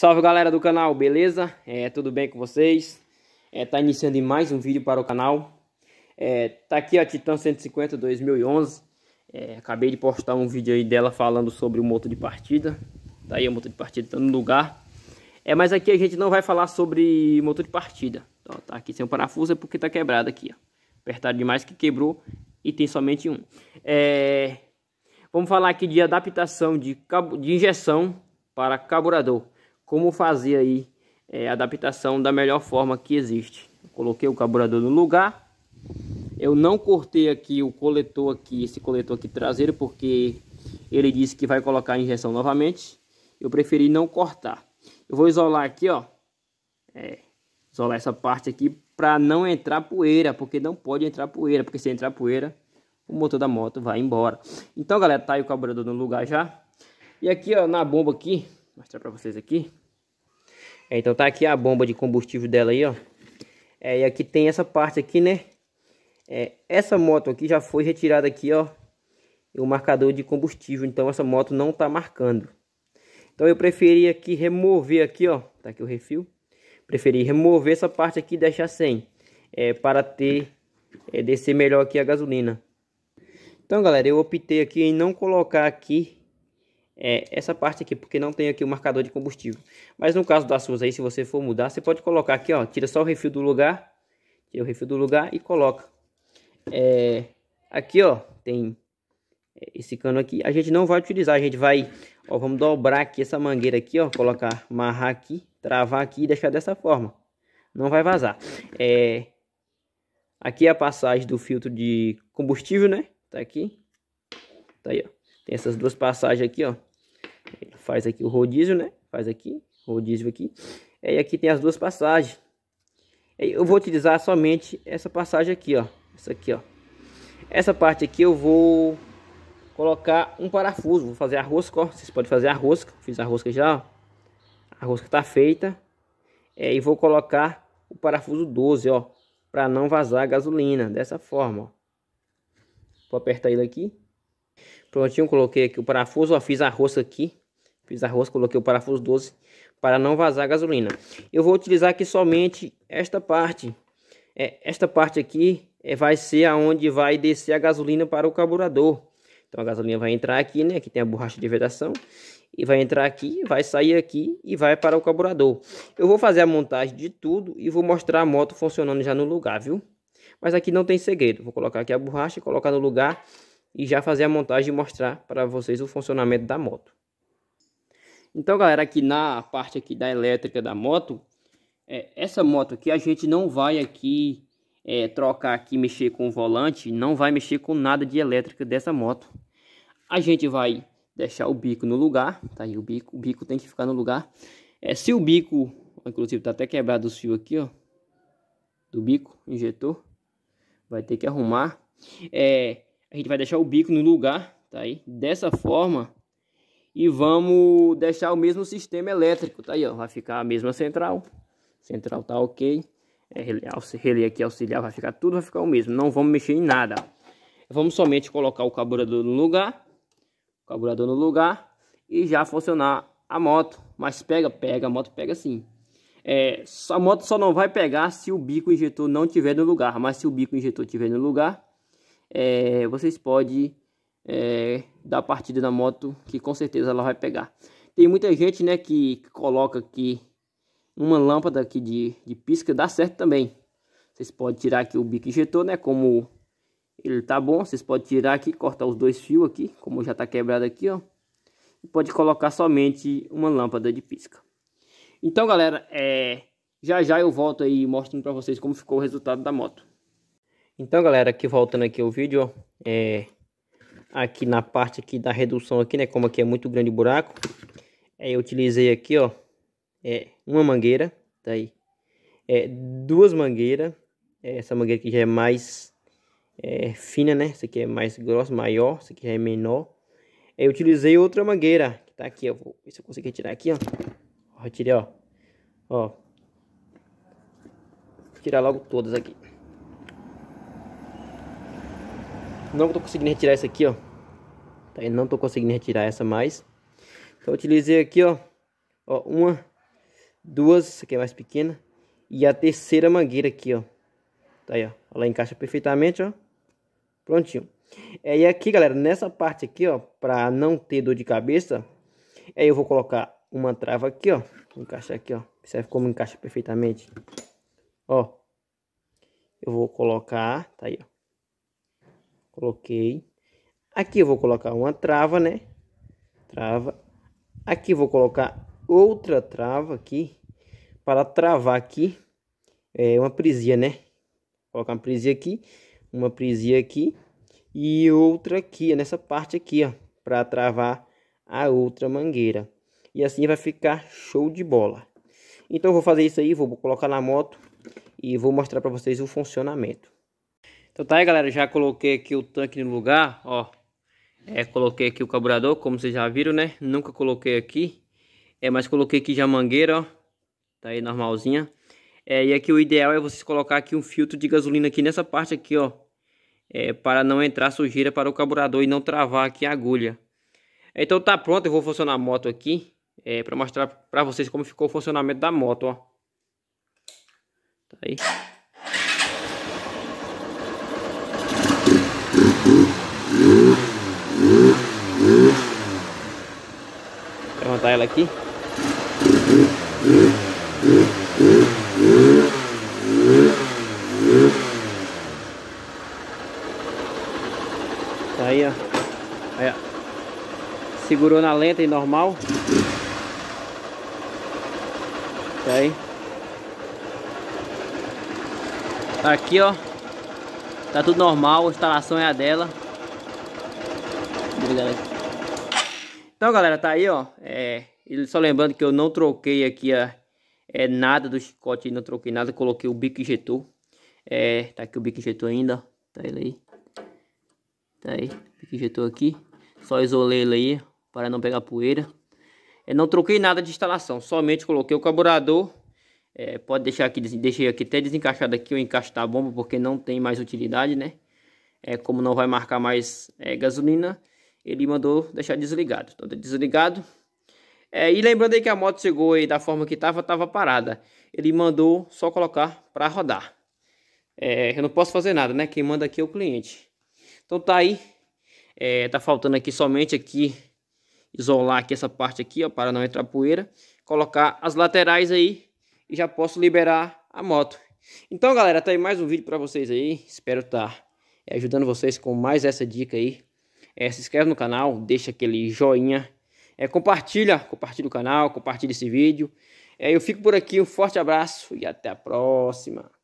Salve galera do canal, beleza? É, tudo bem com vocês? É, tá iniciando mais um vídeo para o canal. É, tá aqui a Titan 150 2011. É, acabei de postar um vídeo aí dela falando sobre o motor de partida. Tá aí o motor de partida, tá no lugar. É, mas aqui a gente não vai falar sobre motor de partida. Então, tá aqui sem o parafuso é porque tá quebrado aqui, ó. Apertado demais que quebrou e tem somente um. É... Vamos falar aqui de adaptação de, cabo... de injeção para carburador como fazer aí é, a adaptação da melhor forma que existe. Eu coloquei o carburador no lugar. Eu não cortei aqui o coletor aqui, esse coletor aqui traseiro, porque ele disse que vai colocar a injeção novamente. Eu preferi não cortar. Eu vou isolar aqui, ó. É, isolar essa parte aqui para não entrar poeira, porque não pode entrar poeira, porque se entrar poeira, o motor da moto vai embora. Então, galera, tá aí o carburador no lugar já. E aqui, ó, na bomba aqui, mostrar pra vocês aqui. É, então tá aqui a bomba de combustível dela aí, ó. É, e aqui tem essa parte aqui, né? É, essa moto aqui já foi retirada aqui, ó. O marcador de combustível. Então essa moto não tá marcando. Então eu preferi aqui remover aqui, ó. Tá aqui o refil. Preferi remover essa parte aqui e deixar sem. É, para ter... É, descer melhor aqui a gasolina. Então galera, eu optei aqui em não colocar aqui é, essa parte aqui, porque não tem aqui o marcador de combustível. Mas no caso das suas aí, se você for mudar, você pode colocar aqui, ó, tira só o refil do lugar, tira o refil do lugar e coloca. É, aqui, ó, tem é, esse cano aqui, a gente não vai utilizar, a gente vai, ó, vamos dobrar aqui essa mangueira aqui, ó, colocar, amarrar aqui, travar aqui e deixar dessa forma. Não vai vazar. É, aqui é a passagem do filtro de combustível, né? Tá aqui. Tá aí, ó. Tem essas duas passagens aqui, ó faz aqui o rodízio, né? Faz aqui, rodízio aqui. E aqui tem as duas passagens. Eu vou utilizar somente essa passagem aqui, ó. Essa aqui, ó. Essa parte aqui eu vou colocar um parafuso. Vou fazer a rosca, ó. Vocês podem fazer a rosca. Fiz a rosca já, ó. A rosca tá feita. É, e vou colocar o parafuso 12, ó. para não vazar a gasolina. Dessa forma, ó. Vou apertar ele aqui. Prontinho, coloquei aqui o parafuso. Ó, fiz a rosca aqui. Fiz arroz, coloquei o parafuso 12 para não vazar a gasolina. Eu vou utilizar aqui somente esta parte. É, esta parte aqui é, vai ser aonde vai descer a gasolina para o carburador. Então a gasolina vai entrar aqui, né? Aqui tem a borracha de vedação. E vai entrar aqui, vai sair aqui e vai para o carburador. Eu vou fazer a montagem de tudo e vou mostrar a moto funcionando já no lugar, viu? Mas aqui não tem segredo. Vou colocar aqui a borracha, colocar no lugar e já fazer a montagem e mostrar para vocês o funcionamento da moto. Então, galera, aqui na parte aqui da elétrica da moto, é, essa moto aqui a gente não vai aqui é, trocar aqui, mexer com o volante, não vai mexer com nada de elétrica dessa moto. A gente vai deixar o bico no lugar, tá aí o bico, o bico tem que ficar no lugar. É, se o bico, inclusive tá até quebrado o fio aqui, ó, do bico, injetor, vai ter que arrumar. É, a gente vai deixar o bico no lugar, tá aí. Dessa forma, e vamos deixar o mesmo sistema elétrico, tá aí, ó, vai ficar a mesma central, central tá ok, é, relé aqui auxiliar, vai ficar tudo, vai ficar o mesmo, não vamos mexer em nada, vamos somente colocar o carburador no lugar, o carburador no lugar e já funcionar a moto, mas pega, pega, a moto pega sim. É, a moto só não vai pegar se o bico injetor não tiver no lugar, mas se o bico injetor tiver no lugar, é, vocês podem é, da partida da moto, que com certeza ela vai pegar. Tem muita gente, né, que, coloca aqui uma lâmpada aqui de, de pisca, dá certo também. Vocês podem tirar aqui o bico injetor, né, como ele tá bom, vocês podem tirar aqui, cortar os dois fios aqui, como já tá quebrado aqui, ó. E pode colocar somente uma lâmpada de pisca. Então, galera, é... já já eu volto aí mostrando para vocês como ficou o resultado da moto. Então, galera, aqui voltando aqui o vídeo, ó, é aqui na parte aqui da redução aqui, né? Como aqui é muito grande o buraco. Aí é, eu utilizei aqui, ó, é, uma mangueira, tá aí. É, duas mangueiras. É, essa mangueira aqui já é mais é, fina, né? Essa aqui é mais grossa, maior. Essa aqui já é menor. É, eu utilizei outra mangueira, que tá aqui, eu vou ver se eu consigo tirar aqui, ó. Retirei, ó. Ó. tirar logo todas aqui. Não tô conseguindo retirar essa aqui, ó. Tá aí, Não tô conseguindo retirar essa mais. Então utilizei aqui, ó. Ó, uma, duas, essa aqui é mais pequena. E a terceira mangueira aqui, ó. Tá aí, ó. Ela encaixa perfeitamente, ó. Prontinho. É, e aqui, galera, nessa parte aqui, ó, pra não ter dor de cabeça, aí é, eu vou colocar uma trava aqui, ó. Vou encaixar aqui, ó. Observe como encaixa perfeitamente. Ó. Eu vou colocar, tá aí, ó. Coloquei. Aqui eu vou colocar uma trava, né? Trava. Aqui vou colocar outra trava aqui. Para travar aqui. É uma prisia, né? Vou colocar uma prisia aqui. Uma prisia aqui. E outra aqui, nessa parte aqui, ó. Para travar a outra mangueira. E assim vai ficar show de bola. Então eu vou fazer isso aí, vou colocar na moto e vou mostrar para vocês o funcionamento. Então tá aí, galera, já coloquei aqui o tanque no lugar, ó. É, coloquei aqui o carburador, como vocês já viram, né? Nunca coloquei aqui. É, mas coloquei aqui já mangueira, ó. Tá aí normalzinha. É, e aqui o ideal é vocês colocar aqui um filtro de gasolina aqui nessa parte aqui, ó. É, para não entrar sujeira para o carburador e não travar aqui a agulha. Então tá pronto, eu vou funcionar a moto aqui. É, para mostrar para vocês como ficou o funcionamento da moto, ó. Tá aí. ela aqui. Tá aí, ó. Aí, ó. Segurou na lenta e normal. Tá aí. Tá aqui, ó. Tá tudo normal, a instalação é a dela. Então, galera, tá aí, ó. É, só lembrando que eu não troquei aqui a, é, nada do chicote, não troquei nada. Coloquei o bico injetor. É, tá aqui o bico injetor ainda, Tá ele aí. Tá aí, bico injetor aqui. Só isolei ele aí, para não pegar poeira. Eu é, não troquei nada de instalação, somente coloquei o carburador. É, pode deixar aqui, deixei aqui até desencaixado aqui o encaixe da bomba, porque não tem mais utilidade, né? É, como não vai marcar mais é, gasolina, ele mandou deixar desligado. Então, tá desligado. É, e lembrando aí que a moto chegou aí da forma que estava, estava parada. Ele mandou só colocar para rodar. É, eu não posso fazer nada, né? Quem manda aqui é o cliente. Então tá aí. É, tá faltando aqui somente aqui isolar aqui essa parte aqui, ó, para não entrar poeira. Colocar as laterais aí e já posso liberar a moto. Então, galera, tá aí mais um vídeo para vocês aí. Espero estar tá é, ajudando vocês com mais essa dica aí é, se inscreve no canal, deixa aquele joinha, é, compartilha, compartilha o canal, compartilha esse vídeo. É, eu fico por aqui, um forte abraço e até a próxima.